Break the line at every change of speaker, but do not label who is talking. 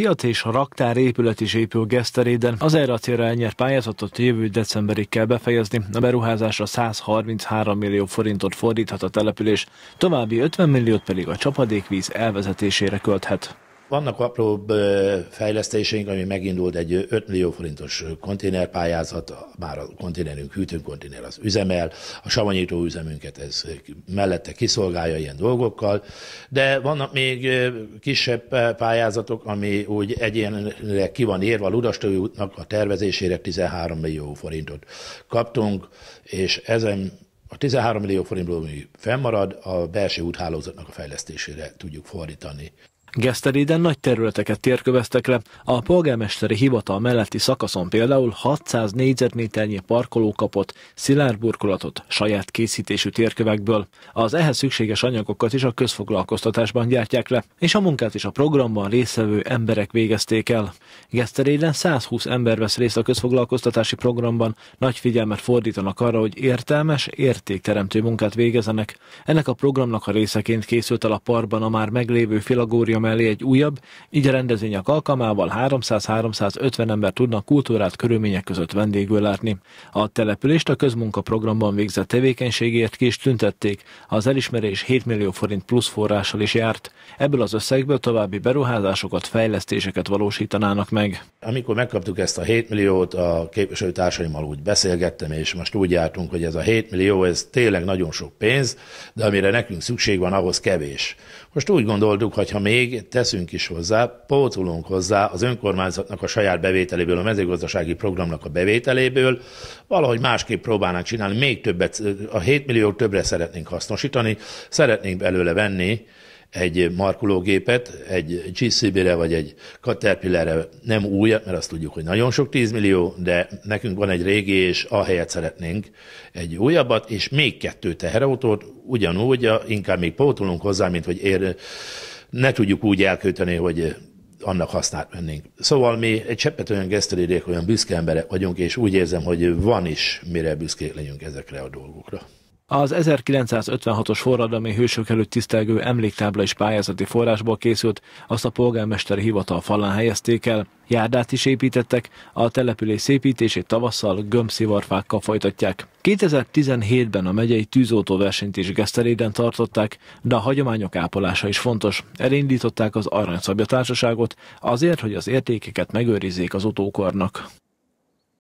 piac és a raktár épület is épül Geszteréden. Az erre a célra elnyert pályázatot jövő decemberig kell befejezni. A beruházásra 133 millió forintot fordíthat a település, további 50 milliót pedig a csapadékvíz elvezetésére költhet. Vannak apróbb
fejlesztéseink, ami megindult egy 5 millió forintos konténerpályázat, már a konténerünk, hűtőkonténer az üzemel, a savanyító üzemünket ez mellette kiszolgálja ilyen dolgokkal, de vannak még kisebb pályázatok, ami úgy egyénileg ki van érve, a Ludastói útnak a tervezésére 13 millió forintot kaptunk, és ezen a 13 millió forintból, ami fennmarad, a belső úthálózatnak a fejlesztésére tudjuk fordítani.
Geszteréden nagy területeket térköveztek le, a polgármesteri hivatal melletti szakaszon például 600 négyzetméternyi parkoló kapott szilárd burkolatot saját készítésű térkövekből. Az ehhez szükséges anyagokat is a közfoglalkoztatásban gyártják le, és a munkát is a programban résztvevő emberek végezték el. Geszteréden 120 ember vesz részt a közfoglalkoztatási programban, nagy figyelmet fordítanak arra, hogy értelmes, értékteremtő munkát végezenek. Ennek a programnak a részeként készült el a parban a már meglévő filagória mellé egy újabb, így a rendezvények alkalmával 300-350 ember tudnak kultúrát körülmények között vendégül látni. A települést a közmunkaprogramban végzett tevékenységért ki is tüntették, az elismerés 7 millió forint plusz forrással is járt. Ebből az összegből további beruházásokat, fejlesztéseket valósítanának meg. Amikor megkaptuk ezt
a 7 milliót, a képviselőtársaimmal úgy beszélgettem, és most úgy jártunk, hogy ez a 7 millió, ez tényleg nagyon sok pénz, de amire nekünk szükség van, ahhoz kevés. Most úgy gondoltuk, hogy ha még végét teszünk is hozzá, pótolunk hozzá az önkormányzatnak a saját bevételéből, a mezőgazdasági programnak a bevételéből, valahogy másképp próbálnánk csinálni, még többet, a 7 millió többre szeretnénk hasznosítani, szeretnénk belőle venni egy markológépet, egy GCB-re vagy egy Caterpillar-re nem újat, mert azt tudjuk, hogy nagyon sok 10 millió, de nekünk van egy régi, és ahelyett szeretnénk egy újabbat, és még kettő teherautót, ugyanúgy, inkább még pótolunk hozzá, mint hogy ér, ne tudjuk úgy elkölteni, hogy eh, annak hasznát vennénk. Szóval mi egy cseppet olyan gesztelédék, olyan büszke emberek vagyunk, és úgy érzem, hogy
van is,
mire büszkék legyünk ezekre a dolgokra.
Az 1956-os forradalmi hősök előtt tisztelgő emléktábla is pályázati forrásból készült, azt a polgármesteri hivatal falán helyezték el, járdát is építettek, a település szépítését tavasszal gömbszivarfákkal folytatják. 2017-ben a megyei tűzoltó versenyt is Geszteréden tartották, de a hagyományok ápolása is fontos. Elindították az Aranyszabja Társaságot azért, hogy az értékeket megőrizzék az utókornak.